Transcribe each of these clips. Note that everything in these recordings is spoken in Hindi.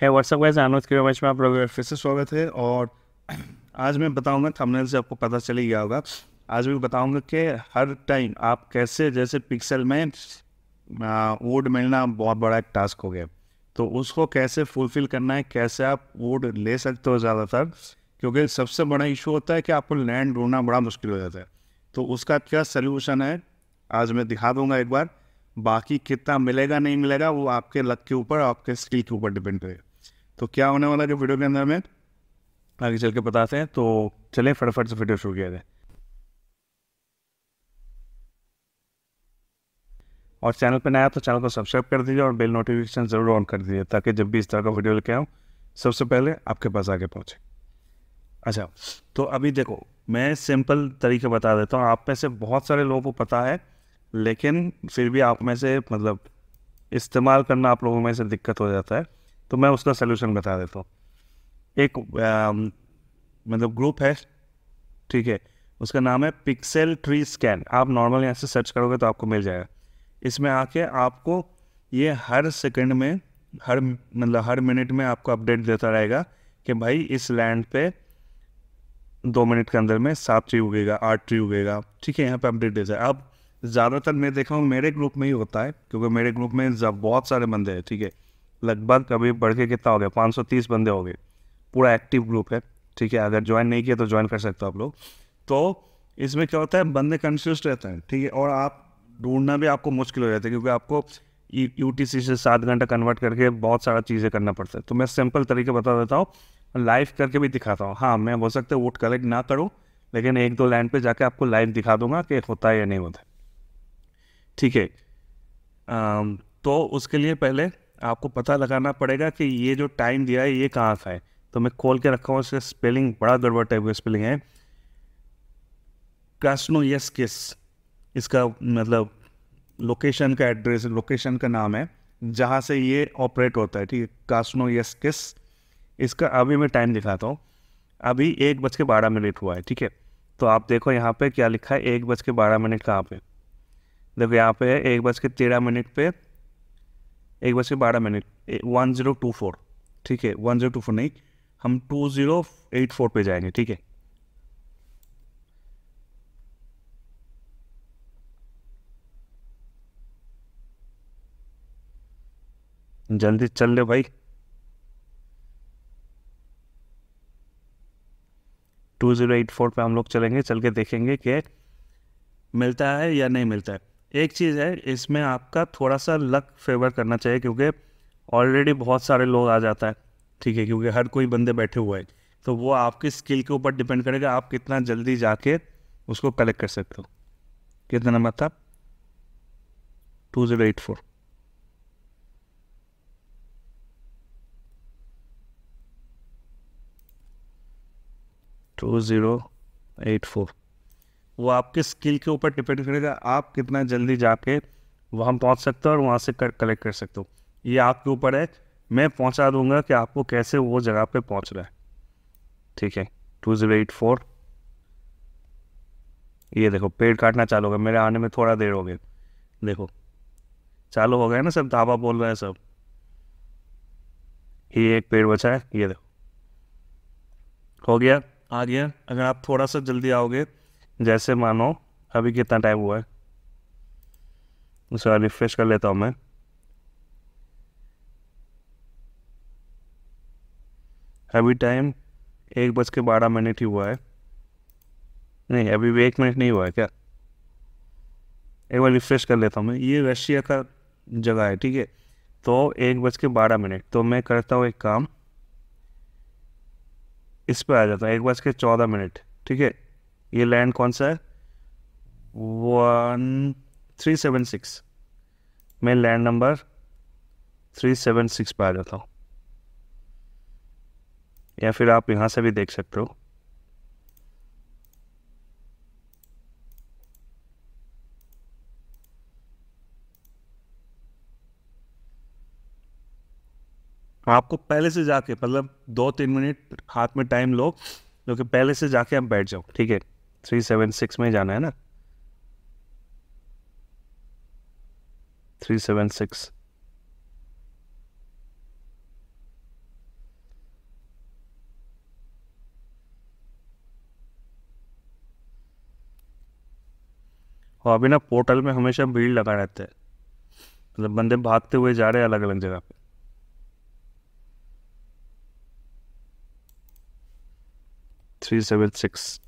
है व्हाट्सअप वाइज आनोद के में आप लोग फिर से स्वागत है और आज मैं बताऊंगा थंबनेल से आपको पता चल ही गया होगा आज मैं बताऊंगा कि हर टाइम आप कैसे जैसे पिक्सल में वोट मिलना बहुत बड़ा एक टास्क हो गया तो उसको कैसे फुलफिल करना है कैसे आप वोट ले सकते हो ज़्यादातर क्योंकि सबसे बड़ा इशू होता है कि आपको लैंड ढूंढना बड़ा मुश्किल हो जाता है तो उसका क्या सल्यूशन है आज मैं दिखा दूंगा एक बार बाकी कितना मिलेगा नहीं मिलेगा वो आपके लक के ऊपर आपके स्किल के ऊपर डिपेंड करेगा तो क्या होने वाला है जो वीडियो के अंदर में आगे चल के बताते हैं तो चले फटाफट से वीडियो शुरू किया जाए और चैनल पर नया तो चैनल को सब्सक्राइब कर दीजिए और बेल नोटिफिकेशन ज़रूर ऑन कर दीजिए ताकि जब भी इस तरह का वीडियो लेके आऊँ सबसे पहले आपके पास आगे पहुँचे अच्छा तो अभी देखो मैं सिंपल तरीके बता देता हूँ आप में से बहुत सारे लोगों को पता है लेकिन फिर भी आप में से मतलब इस्तेमाल करना आप लोगों में से दिक्कत हो जाता है तो मैं उसका सलूशन बता देता हूँ एक मतलब ग्रुप है ठीक है उसका नाम है पिक्सेल ट्री स्कैन आप नॉर्मल यहाँ से सर्च करोगे तो आपको मिल जाएगा इसमें आके आपको ये हर सेकंड में हर मतलब हर मिनट में आपको अपडेट देता रहेगा कि भाई इस लैंड पे दो मिनट के अंदर में सात ट्री उगेगा आठ ट्री उगेगा ठीक है यहाँ पे अपडेट देता है आप ज़्यादातर मैं देखा हूँ मेरे ग्रुप में ही होता है क्योंकि मेरे ग्रुप में बहुत सारे बंदे हैं ठीक है लगभग अभी बढ़ के कितना हो गया पाँच सौ तीस बंदे हो गए पूरा एक्टिव ग्रुप है ठीक है अगर ज्वाइन नहीं किया तो ज्वाइन कर सकते हो आप लोग तो इसमें क्या होता है बंदे कन्फ्यूज रहते हैं ठीक है और आप ढूंढना भी आपको मुश्किल हो जाता है क्योंकि आपको यू टी सी से सात घंटा कन्वर्ट करके बहुत सारा चीज़ें करना पड़ता है तो मैं सिंपल तरीके बता देता हूँ लाइव करके भी दिखाता हूँ हाँ मैं हो सकता है वोट कलेक्ट ना करूँ लेकिन एक दो लाइन पे जाके आपको लाइव दिखा दूंगा कि होता है या नहीं होता है ठीक है तो उसके लिए पहले आपको पता लगाना पड़ेगा कि ये जो टाइम दिया है ये कहाँ का है तो मैं खोल के रखा हूँ इसका स्पेलिंग बड़ा गड़बड़ टाइप का स्पेलिंग है क्रास्नो यस किस इसका मतलब लोकेशन का एड्रेस लोकेशन का नाम है जहाँ से ये ऑपरेट होता है ठीक है कास्नो यस किस इसका अभी मैं टाइम दिखाता हूँ अभी एक बज के बारह मिनट हुआ है ठीक है तो आप देखो यहाँ पे क्या लिखा है एक बज के बारह मिनट कहाँ पे देखो यहाँ पे एक बज के तेरह मिनट पे एक बज के बारह minute one zero two four ठीक है वन ज़ीरो टू फोर नहीं हम टू ज़ीरो एट फोर पे जाएंगे ठीक है जल्दी चल ले भाई टू ज़ीरो एट फोर पर हम लोग चलेंगे चल के देखेंगे कि मिलता है या नहीं मिलता है एक चीज़ है इसमें आपका थोड़ा सा लक फेवर करना चाहिए क्योंकि ऑलरेडी बहुत सारे लोग आ जाता है ठीक है क्योंकि हर कोई बंदे बैठे हुए हैं तो वो आपकी स्किल के ऊपर डिपेंड करेगा आप कितना जल्दी जाके उसको कलेक्ट कर सकते हो कितना नंबर था two zero eight four two zero eight four वो आपके स्किल के ऊपर डिपेंड करेगा आप कितना जल्दी जाके वहाँ पहुँच सकते हो और वहाँ से कलेक्ट कर सकते हो ये आपके ऊपर है मैं पहुँचा दूंगा कि आपको कैसे वो जगह पे पहुँच रहा है ठीक है टू ज़ीरो एट फोर ये देखो पेड़ काटना चालू हो गया मेरे आने में थोड़ा देर हो गया देखो चालू हो गया ना सब धाबा बोल रहे हैं सब ये एक पेड़ बचा है ये देखो हो गया आ गया अगर आप थोड़ा सा जल्दी आओगे जैसे मानो अभी कितना टाइम हुआ है उसे रिफ्रेश कर लेता हूँ मैं अभी टाइम एक बज के बारह मिनट ही हुआ है नहीं अभी भी एक मिनट नहीं हुआ है क्या एक बार रिफ्रेश कर लेता हूँ मैं ये रशिया का जगह है ठीक है तो एक बज के बारह मिनट तो मैं करता हूँ एक काम इस पर आ जाता हूँ एक बज के चौदह मिनट ठीक है ये लैंड कौन सा है वन थ्री सेवन सिक्स मैं land number three seven six पर आ जाता हूँ या फिर आप यहाँ से भी देख सकते हो आपको पहले से जाके मतलब दो तीन मिनट हाथ में टाइम लो जो कि पहले से जाके आप बैठ जाओ ठीक है थ्री सेवन सिक्स में जाना है ना थ्री सेवन सिक्स और अभी ना पोर्टल में हमेशा भीड़ लगा रहता है मतलब बंदे भागते हुए जा रहे हैं अलग अलग जगह पे थ्री सेवन सिक्स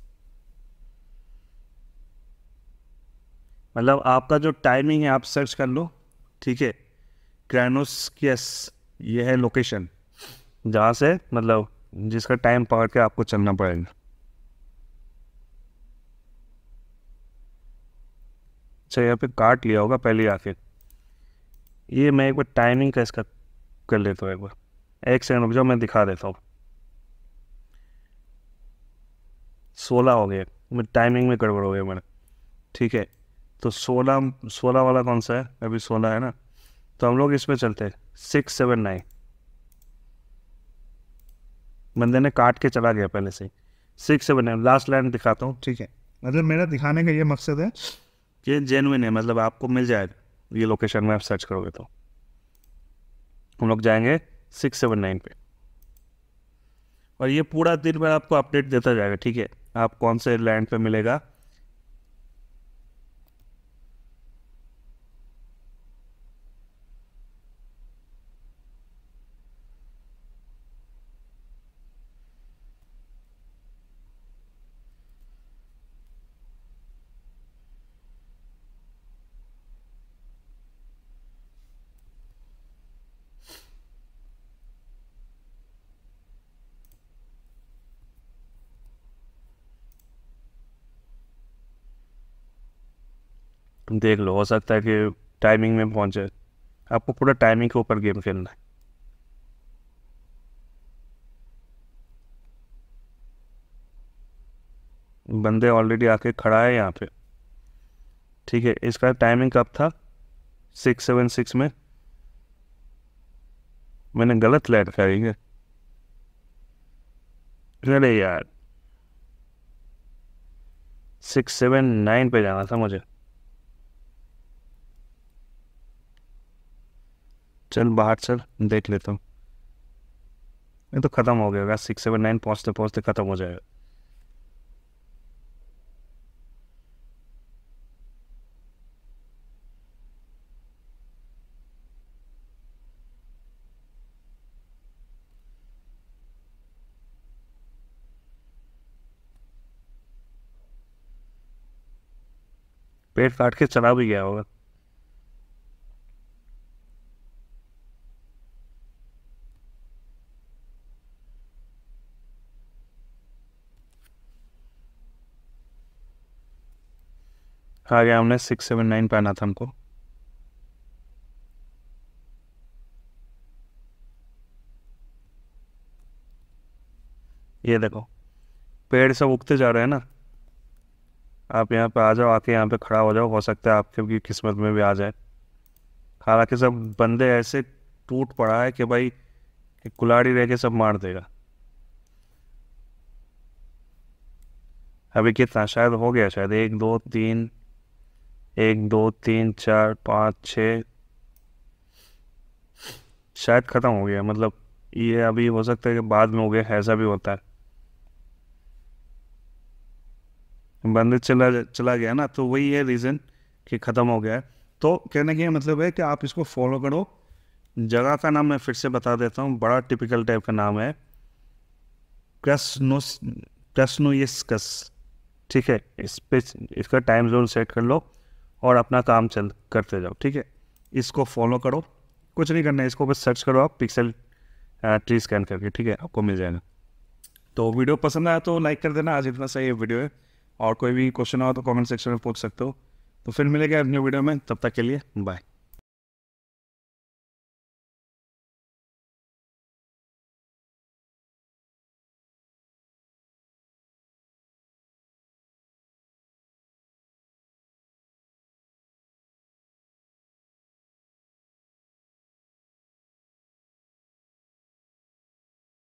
मतलब आपका जो टाइमिंग है आप सर्च कर लो ठीक है यस ये है लोकेशन जहाँ से मतलब जिसका टाइम पकड़ के आपको चलना पड़ेगा अच्छा यहाँ पे काट लिया होगा पहले आके ये मैं एक बार टाइमिंग का इसका कर लेता हूँ एक बार एक सेकेंड रुक जाओ मैं दिखा देता हूँ सोलह हो गया मैं टाइमिंग में गड़बड़ हो गया मैंने ठीक है तो सोलह सोलह वाला कौन सा है अभी सोलह है ना तो हम लोग इसमें चलते हैं सिक्स सेवन नाइन बंदे ने काट के चला गया पहले से six seven nine last line दिखाता हूँ ठीक है मतलब मेरा दिखाने का ये मकसद है कि जेनविन है मतलब आपको मिल जाए ये लोकेशन में आप सर्च करोगे तो हम लोग जाएंगे सिक्स सेवन नाइन पे और ये पूरा दिन भर आपको अपडेट देता जाएगा ठीक है आप कौन से लैंड पे मिलेगा देख लो हो सकता है कि टाइमिंग में पहुँचे आपको पूरा टाइमिंग के ऊपर गेम खेलना है बंदे ऑलरेडी आके खड़ा है यहाँ पे ठीक है इसका टाइमिंग कब था सिक्स सेवन सिक्स में मैंने गलत लाइट करी है अरे यार सिक्स सेवन नाइन पे जाना था मुझे चल बाहर चल देख लेता हूँ ये तो ख़त्म हो गया सिक्स सेवन नाइन पहुँचते पहुँचते ख़त्म हो जाएगा पेट काट के चला भी गया होगा आ गया हमने सिक्स सेवन नाइन पे आना था हमको ये देखो पेड़ सब उगते जा रहे हैं ना आप यहाँ पे आ जाओ आके यहाँ पे खड़ा हो जाओ हो सकता है आपके भी किस्मत में भी आ जाए हालांकि सब बंदे ऐसे टूट पड़ा है कि भाई कुलाड़ी रह के सब मार देगा अभी कितना शायद हो गया शायद एक दो तीन एक दो तीन चार पाँच छ शायद ख़त्म हो गया मतलब ये अभी हो सकता है कि बाद में हो गया ऐसा भी होता है बंद चला चला गया ना तो वही है रीज़न कि ख़त्म हो गया है तो कहने का मतलब है कि आप इसको फॉलो करो जगह का नाम मैं फिर से बता देता हूँ बड़ा टिपिकल टाइप का नाम है क्रसनोस क्रसनोयस्कस ठीक है इस पे इसका टाइम जोन सेट कर लो और अपना काम चल करते जाओ ठीक है इसको फॉलो करो कुछ नहीं करना है इसको बस सर्च करो आप पिक्सल ट्री स्कैन करके ठीक है आपको मिल जाएगा तो वीडियो पसंद आया तो लाइक कर देना आज इतना सही वीडियो है और कोई भी क्वेश्चन हो तो कमेंट सेक्शन में पूछ सकते हो तो फिर मिलेगा न्यू वीडियो में तब तक के लिए बाय